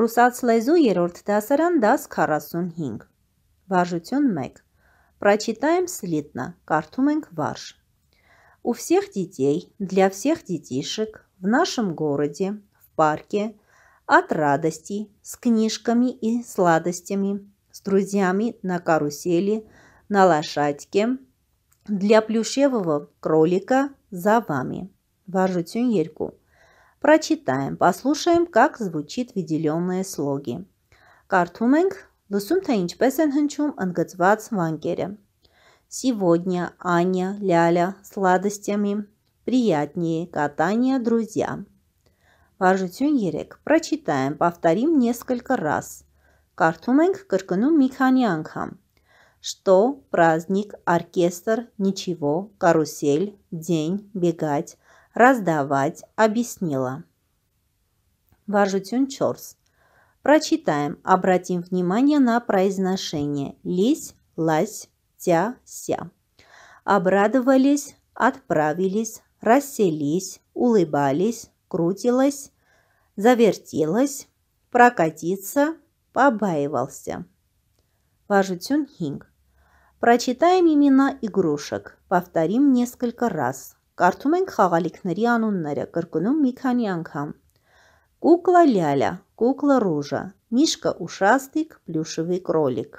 Ռուսաց լեզու երորդ դասարան դաս 45։ Վարժություն 1։ Прочитаем слитно. Карту մենք վարժ։ У всех детей, для всех детишек, в нашем городе, в парке, от радостей, с книжками и сладостями, с друзьями на карусели, на лошадке, для плюшевого кролика за вами. Варжутюн Ерьку. Прочитаем, послушаем, как звучит выделенные слоги։ Կարդում ենք, լսում թե ինչպես են հնչում ընդգծված վանկերը։ Сегодня Аня, Ляля сладостями приятнее катания друзья։ Վարժություն 3. Прочитаем, повторим несколько раз։ Կարդում ենք, կրկնում մի քանի անգամ։ Что, праздник, оркестр, ничего, карусель, день, бегать, раздавать, объяснила. Важутюн Тюнчорс, Прочитаем, обратим внимание на произношение «лись», «лась», «тя», «ся». Обрадовались, отправились, расселись, улыбались, крутилась, завертелась, прокатиться, побаивался. Важутюн Тюнхинг, Прочитаем имена игрушек, повторим несколько раз. Կարդում ենք խաղալիքների անունները, կրկնում մի քանի անգամ։ Կուկլա լյալա, կուկլա ռուժա, միշկա ուշաստիկ, պլյուշևի կրոլիկ։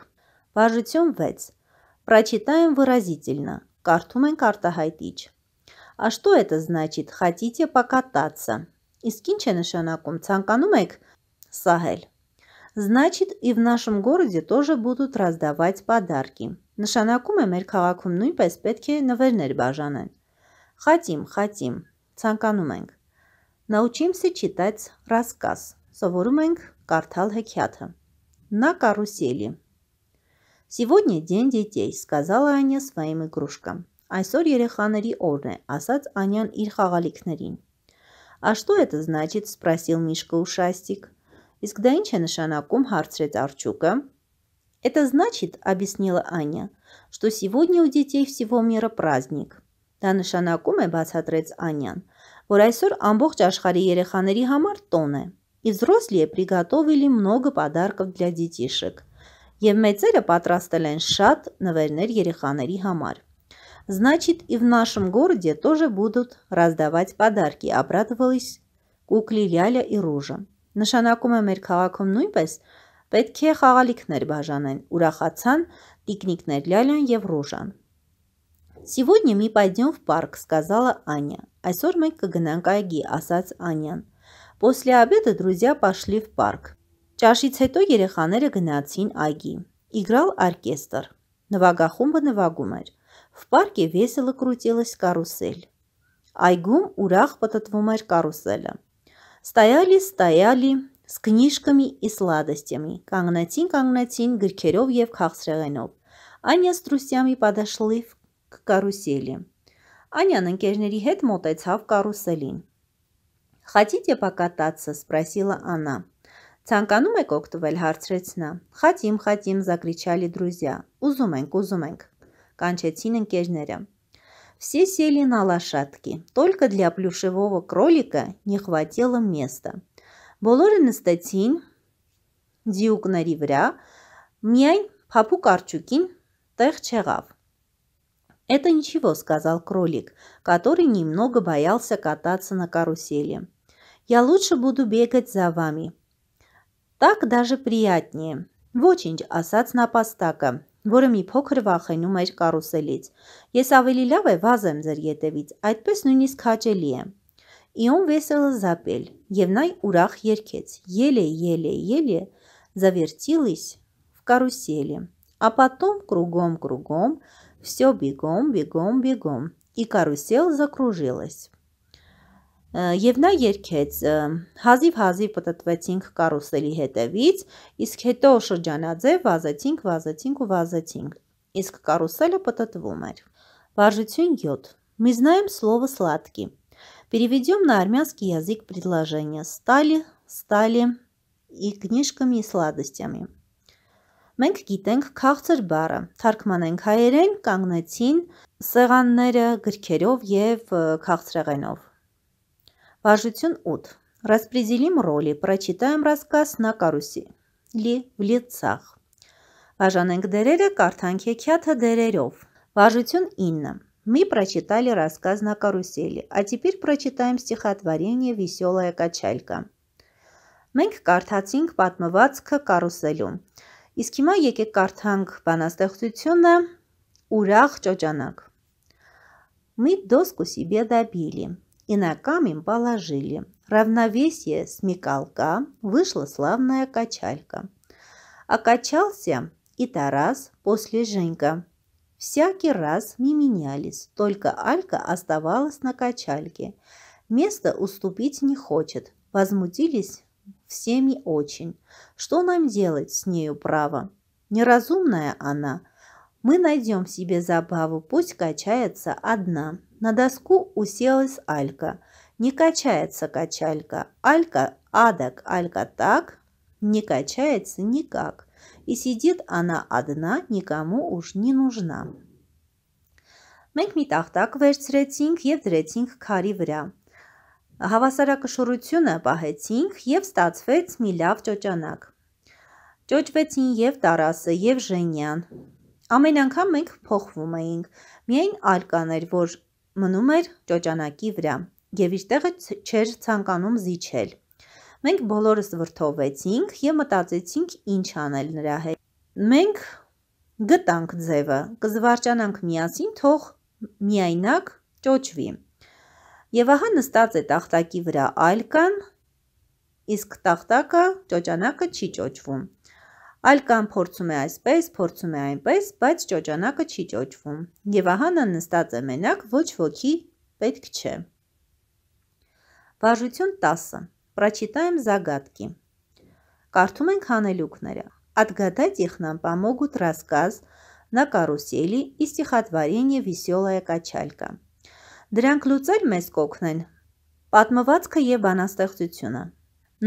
Վարժություն 6։ Прочитаем выразительно. Կարդում ենք արտահայտիչ։ А что это значит? Хотите покататься? Իսկ ինչ է նշանակում? Ցանկանում եք սահել։ Значит, и в нашем городе тоже будут раздавать подарки։ Նշանակում է մեր քաղաքում նույնպես պետք է նվերներ բաժանեն։ Խաչիմ, խաչիմ, ցանկանում Научимся читать рассказ։ Սովորում картал կարդալ На карусели։ Сегодня день детей, сказала Аня своим игрушкам. Այսօր երեխաների օրն է, анян Անյան «А что это значит?» – спросил Мишка ушастик. «Իսկ դա ինչ Арчука. «Это значит, – объяснила Аня, – что сегодня у детей всего мира праздник. Դա նշանակում է, բացատրեց Անյան, որ այսօր ամբողջ աշխարհի երեխաների համար տոն է։ Из Рослие приготовили много подарков для детишек։ Եվ մեծերը պատրաստել են շատ նվերներ երեխաների համար։ Значит, и в нашем городе тоже будут раздавать подарки, обрадовалась Кукли Ляля и Ружа։ Նշանակում է մեր քաղաքում նույնպես պետք է խաղալիքներ բաժանեն։ Ուրախացան Տիկնիկներ Լալյան եւ Ռուժան։ «Сегодня мы пойдем в парк», – сказала Аня. «Այսօր մենք կգնանք այգի», – ասաց Անյան։ После обеда друзья пошли в парк. Ճաշից հետո երեխաները գնացին այգի։ Играл оркестр. Նվագախումբը նվագում էր։ В парке весело крутилась карусель. Այգում ուրախ պատտվում էր կարուսելը։ Стояли, стояли с книжками и сладостями. Կանգնեցին, կանգնեցին գրքերով եւ քաղցրեղենով. Аня с друзьями подошли в карусели։ Анյան ընկերների հետ մոտեցավ կարուսելին։ «Хотите покататься?» – спросила она. «Ցանկանում եք օգտվել» հարցրեց նա։ «Խատիմ, խատիմ» закричали друзья. «Ուզում ենք, ուզում ենք» կանչեցին ընկերները։ Все сели на лошадки. Только для плюшевого кролика не хватило места։ Բոլորը նստեցին դյուկների վրա, միայն փափուկ արջուկին տեղ չեղավ։ «Это ничего», – сказал кролик, который немного боялся кататься на карусели. «Я лучше буду бегать за вами. Так даже приятнее». Ոչինչ ասաց на պաստակը, որը մի փոքր վախենում էր կարուսելից։ Ես ավելի լավ է վազեմ ձեր ետևից, այդպես նույնիսկ հաճելի է։ Իոն վեսելը զապել, եւ նա ուրախ «Еле, еле, еле завертилась в карусели, а потом кругом-кругом все бегом, бегом, бегом. И карусел закружилась։ э, Եվ նա երկեց «Э, հազիվ-հազիվ պտտվեցինք կարուսելի հետևից, իսկ հետո շրջանաձև վազեցինք, վազեցինք ու վազեցինք, իսկ կարուսելը պտտվում էր։ Վարժություն 7. Мы знаем слово «сладкий». Переведем на армянский язык предложение «стали», «стали» и «книжками и сладостями». Մենք գիտենք քաղցր բառը, թարգմանենք հայերեն կանգնեցին սեղանները գրքերով եւ քաղցրեղենով։ Վարժություն 8. Распределим роли, прочитаем рассказ на каруси լի վլիցախ։ Բաժանենք դերերը կարդանք եկյաթը դերերով։ Բաժություն 9. Мы прочитали рассказ на карусели, а теперь прочитаем стихотворение «Веселая качалька». Մենք կարդացինք պատմվածքը կարուսելում։ Իսկ հիմա եկեք կարդանք բանաստեղծությունը ուրախ ճոճանակ։ Мы доску себе добили, и ногами положили. Равновесие смекалка, вышла славная качалька. Окачался а и Тарас после Женька. Всякий раз не менялись, только Алька оставалась на качальке. Место уступить не хочет. Возмутились всеми очень. Что нам делать с нею, право? Неразумная она. Мы найдем себе забаву, пусть качается одна. На доску уселась Алька. Не качается качалька. Алька адок, Алька так. Не качается никак. И сидит она одна, никому уж не нужна. Մենք մի տախտակ վերցրեցինք եւ դրեցինք քարի վրա։ Հավասարակշռությունը պահեցինք և ստացվեց մի լավ ճոճանակ։ Ճոճվեցին և Տարասը և Ժենյան։ Ամեն անգամ մենք փոխվում էինք։ Միայն Ալկան էր, որ մնում էր ճոճանակի վրա և իր տեղը չէր ցանկանում զիջել։ Մենք բոլորս վրթովվեցինք և մտածեցինք ինչ անել նրա հետ։ Մենք գտանք ձևը, կզվարճանանք միասին, թող միայնակ ճոճվի։ Եվ ահա նստած է տախտակի վրա այլկան, իսկ տախտակը ճոճանակը չի ճոճվում։ Այլկան փորձում է այսպես, փորձում է այնպես, բայց ճոճանակը չի ճոճվում։ Եվ ահա նա նստած է մենակ, ոչ ոքի պետք չէ։ Վարժություն 10. Прочитаем загадки։ Կարդում ենք հանելուկները։ Отгадать их нам помогут рассказ на карусели и стихотворение «Веселая качалька». Դրանք լուծել մեզ կօգնեն։ Պատմվածքը եւ բանաստեղծությունը։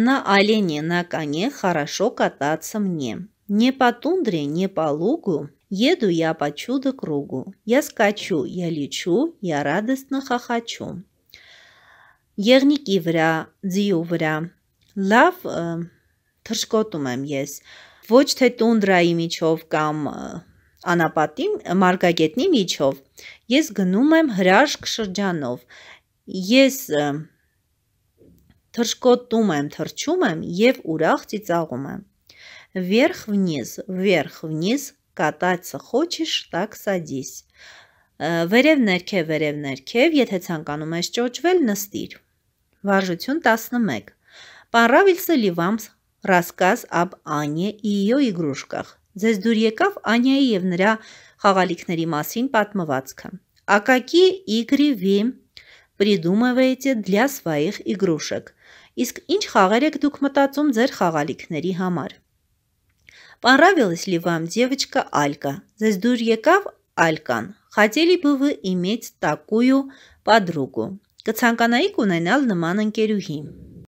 На олене на коне хорошо кататься мне. Не по тундре, не по лугу, еду я по чудо кругу. Я скачу, я лечу, я радостно хохочу. Եղնիկի վրա, ձիու վրա։ Լավ թռշկոտում եմ ես։ Ոչ թե տունդրայի միջով կամ անապատի մարգագետնի միջով։ Ես գնում եմ հրաշք շրջանով։ Ես թրշկոտում եմ, թրչում եմ եւ ուրախ ծիծաղում եմ։ Вверх-вниз, вверх-вниз կատացը խոչիշ տակ սադիս։ Վերև ներքև, վերև ներքև, եթե ցանկանում ես ճոճվել, նստիր։ Վարժություն 11։ Понравился ли вам рассказ об Ане и ее игрушках? Ձեզ դուր եկավ Անյայի եւ նրա խաղալիքների մասին պատմվածքը։ Ակակի Իգրի Վի Придумываете для своих игрушек։ Իսկ ինչ խաղեր եք դուք մտածում ձեր խաղալիքների համար։ Понравилась ли вам девочка Алька? Ձեզ դուր եկավ Ալькան։ Хотели бы вы иметь такую подругу։ Կցանկանայիք ունենալ նման ընկերուհի։